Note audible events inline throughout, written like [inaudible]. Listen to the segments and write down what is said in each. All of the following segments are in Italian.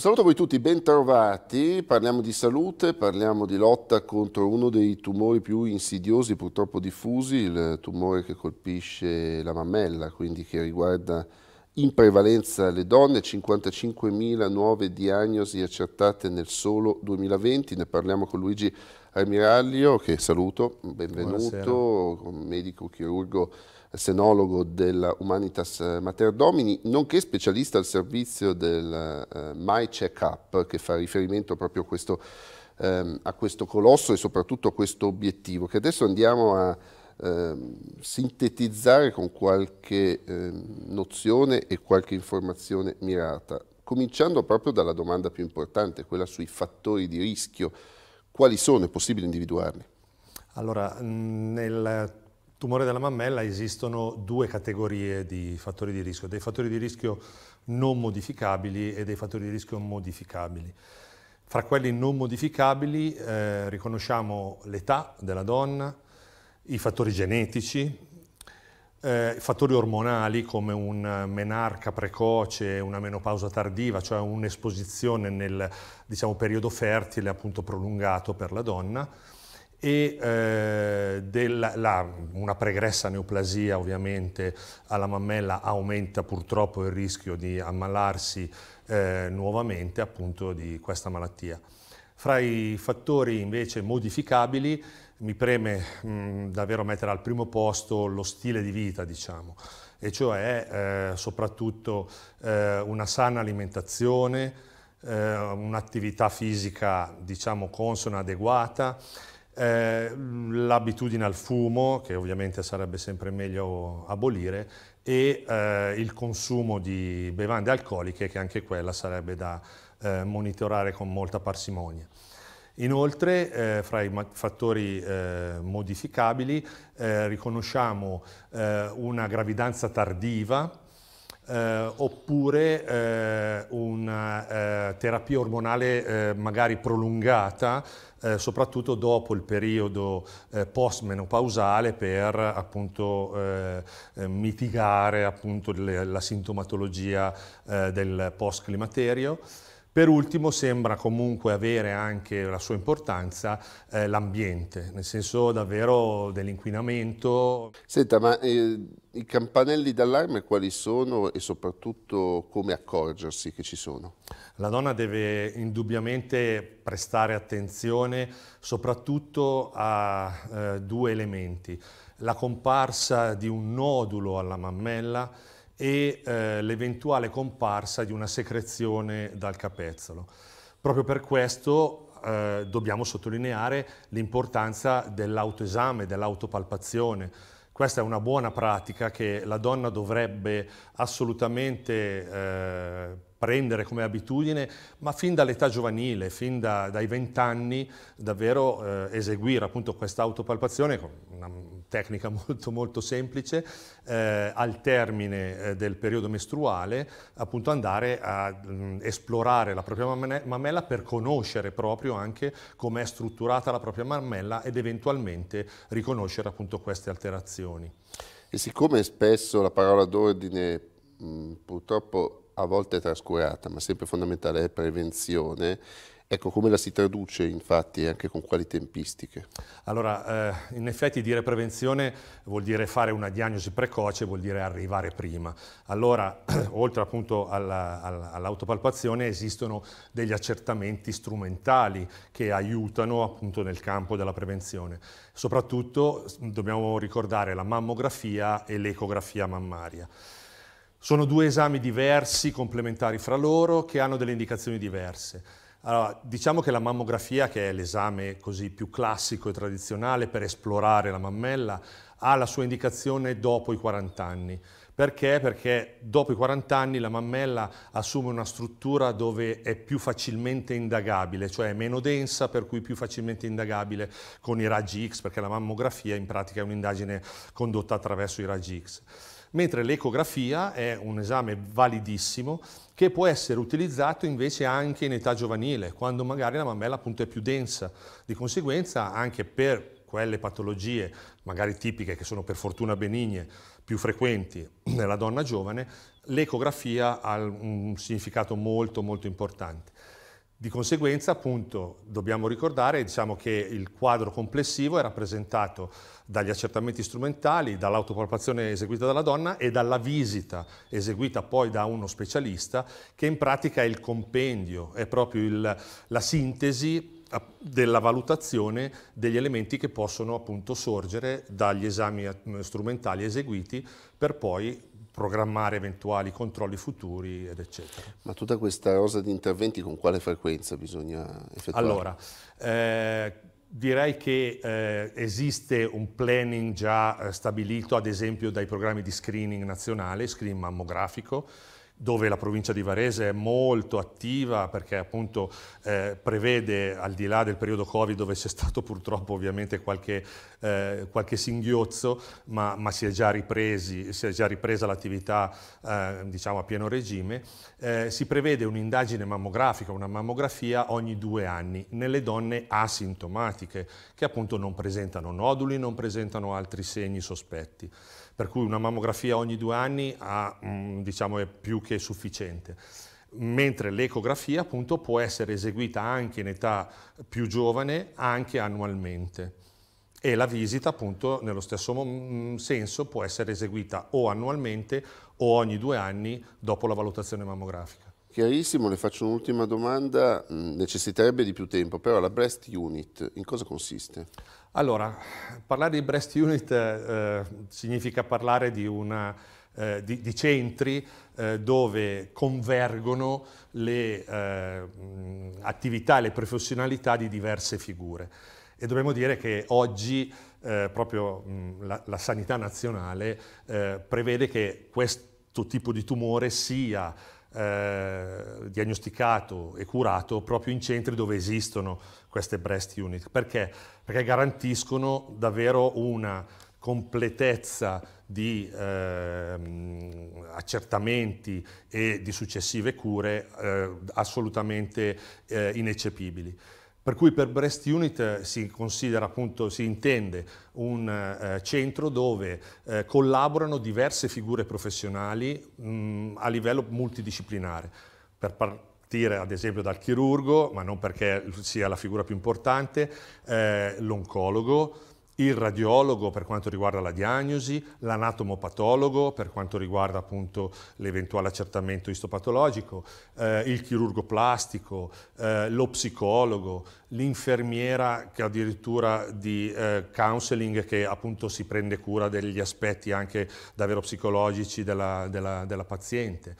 Un saluto a voi tutti, bentrovati. Parliamo di salute, parliamo di lotta contro uno dei tumori più insidiosi, purtroppo diffusi, il tumore che colpisce la mammella, quindi che riguarda in prevalenza le donne, 55.000 nuove diagnosi accertate nel solo 2020. Ne parliamo con Luigi Armiraglio, che saluto, benvenuto, Buonasera. medico chirurgo senologo della Humanitas eh, Mater Domini, nonché specialista al servizio del eh, My Checkup, che fa riferimento proprio a questo, ehm, a questo colosso e soprattutto a questo obiettivo, che adesso andiamo a ehm, sintetizzare con qualche ehm, nozione e qualche informazione mirata, cominciando proprio dalla domanda più importante, quella sui fattori di rischio. Quali sono? È possibile individuarli? Allora, nel Tumore della mammella esistono due categorie di fattori di rischio, dei fattori di rischio non modificabili e dei fattori di rischio modificabili. Fra quelli non modificabili eh, riconosciamo l'età della donna, i fattori genetici, eh, fattori ormonali come un menarca precoce, una menopausa tardiva, cioè un'esposizione nel diciamo, periodo fertile appunto prolungato per la donna, e eh, della, la, una pregressa neoplasia ovviamente alla mammella aumenta purtroppo il rischio di ammalarsi eh, nuovamente appunto di questa malattia. Fra i fattori invece modificabili mi preme mh, mm, davvero mettere al primo posto lo stile di vita, diciamo, e cioè eh, soprattutto eh, una sana alimentazione, eh, un'attività fisica diciamo consona adeguata, Ehm, l'abitudine al fumo, che ovviamente sarebbe sempre meglio abolire, e eh, il consumo di bevande alcoliche, che anche quella sarebbe da eh, monitorare con molta parsimonia. Inoltre, eh, fra i fattori eh, modificabili, eh, riconosciamo eh, una gravidanza tardiva, eh, oppure eh, una eh, terapia ormonale eh, magari prolungata, eh, soprattutto dopo il periodo eh, postmenopausale per appunto mitigare appunto le, la sintomatologia del post-climaterio. Per ultimo sembra comunque avere anche la sua importanza eh, l'ambiente, nel senso davvero dell'inquinamento. Senta, ma eh, i campanelli d'allarme quali sono e soprattutto come accorgersi che ci sono? La donna deve indubbiamente prestare attenzione soprattutto a eh, due elementi, la comparsa di un nodulo alla mammella e eh, l'eventuale comparsa di una secrezione dal capezzolo. Proprio per questo eh, dobbiamo sottolineare l'importanza dell'autoesame, dell'autopalpazione. Questa è una buona pratica che la donna dovrebbe assolutamente eh, prendere come abitudine, ma fin dall'età giovanile, fin da, dai vent'anni, davvero eh, eseguire appunto questa autopalpazione, una tecnica [laughs] molto, molto semplice, eh, al termine eh, del periodo mestruale appunto andare a mh, mm, esplorare la propria mammella per conoscere proprio anche com'è strutturata la propria mammella ed eventualmente riconoscere appunto queste alterazioni. E siccome spesso la parola d'ordine mm, purtroppo a volte è trascurata, ma sempre fondamentale è prevenzione, Ecco, come la si traduce infatti e anche con quali tempistiche? Allora, eh, in effetti dire prevenzione vuol dire fare una diagnosi precoce, vuol dire arrivare prima. Allora, [clears throat] oltre appunto all'autopalpazione esistono degli accertamenti strumentali che aiutano appunto nel campo della prevenzione. Soprattutto dobbiamo ricordare la mammografia e l'ecografia mammaria. Sono due esami diversi, complementari fra loro, che hanno delle indicazioni diverse. Allora, diciamo che la mammografia, che è l'esame così più classico e tradizionale per esplorare la mammella, ha la sua indicazione dopo i 40 anni. Perché? Perché dopo i 40 anni la mammella assume una struttura dove è più facilmente indagabile, cioè è meno densa, per cui più facilmente indagabile con i raggi X, perché la mammografia in pratica è un'indagine condotta attraverso i raggi X mentre l'ecografia è un esame validissimo che può essere utilizzato invece anche in età giovanile, quando magari la mammella appunto è più densa. Di conseguenza anche per quelle patologie magari tipiche che sono per fortuna benigne più frequenti nella donna giovane, l'ecografia ha un significato molto molto importante. Di conseguenza, appunto, dobbiamo ricordare diciamo, che il quadro complessivo è rappresentato dagli accertamenti strumentali, dall'autopalpazione eseguita dalla donna e dalla visita eseguita poi da uno specialista, che in pratica è il compendio, è proprio il, la sintesi della valutazione degli elementi che possono appunto sorgere dagli esami eh, strumentali eseguiti per poi programmare eventuali controlli futuri ed eccetera. Ma tutta questa rosa di interventi con quale frequenza bisogna effettuare? Allora, eh, direi che eh, esiste un planning già eh, stabilito ad esempio dai programmi di screening nazionale, screening mammografico, dove la provincia di Varese è molto attiva perché appunto eh, prevede, al di là del periodo Covid dove c'è stato purtroppo ovviamente qualche, eh, qualche singhiozzo, ma, ma si, è ripresi, si, è già ripresa l'attività eh, diciamo a pieno regime, eh, si prevede un'indagine mammografica, una mammografia ogni due anni nelle donne asintomatiche che appunto non presentano noduli, non presentano altri segni sospetti per cui una mammografia ogni due anni ha, mm, diciamo, è più che sufficiente mentre l'ecografia appunto può essere eseguita anche in età più giovane, anche annualmente. E la visita appunto nello stesso mm, senso può essere eseguita o annualmente o ogni due anni dopo la valutazione mammografica chiarissimo, le faccio un'ultima domanda, mm, necessiterebbe di più tempo, però la Breast Unit in cosa consiste? Allora, parlare di Breast Unit eh, eh, significa parlare di una eh, di, di, centri eh, dove convergono le eh, mm, attività e le professionalità di diverse figure. E dobbiamo dire che oggi eh, proprio mh, mm, la, la, sanità nazionale eh, prevede che questo tipo di tumore sia eh, diagnosticato e curato proprio in centri dove esistono queste breast unit. Perché? Perché garantiscono davvero una completezza di eh, accertamenti e di successive cure eh, assolutamente eh, ineccepibili. Per cui per Breast Unit eh, si considera appunto, si intende un eh, centro dove eh, collaborano diverse figure professionali mh, mm, a livello multidisciplinare. Per partire ad esempio dal chirurgo, ma non perché sia la figura più importante, eh, l'oncologo, il radiologo per quanto riguarda la diagnosi, l'anatomopatologo per quanto riguarda appunto l'eventuale accertamento istopatologico, eh, il chirurgo plastico, eh, lo psicologo, l'infermiera che addirittura di eh, counseling che appunto si prende cura degli aspetti anche davvero psicologici della, della, della paziente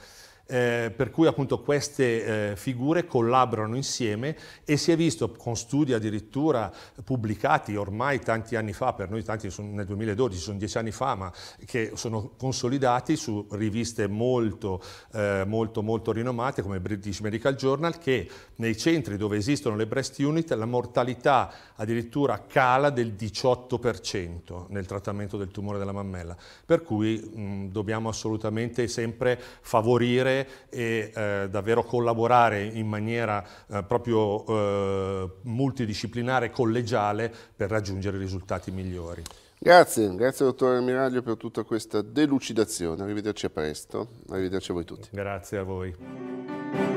eh, per cui appunto queste eh, figure collaborano insieme e si è visto con studi addirittura pubblicati ormai tanti anni fa, per noi tanti sono nel 2012, sono dieci anni fa, ma che sono consolidati su riviste molto, eh, molto, molto rinomate come British Medical Journal, che nei centri dove esistono le breast unit la mortalità addirittura cala del 18% nel trattamento del tumore della mammella, per cui mh, dobbiamo assolutamente sempre favorire e eh, davvero collaborare in maniera eh, proprio eh, multidisciplinare collegiale per raggiungere risultati migliori. Grazie, grazie dottore Ammiraglio per tutta questa delucidazione, arrivederci a presto, arrivederci a voi tutti. Grazie a voi.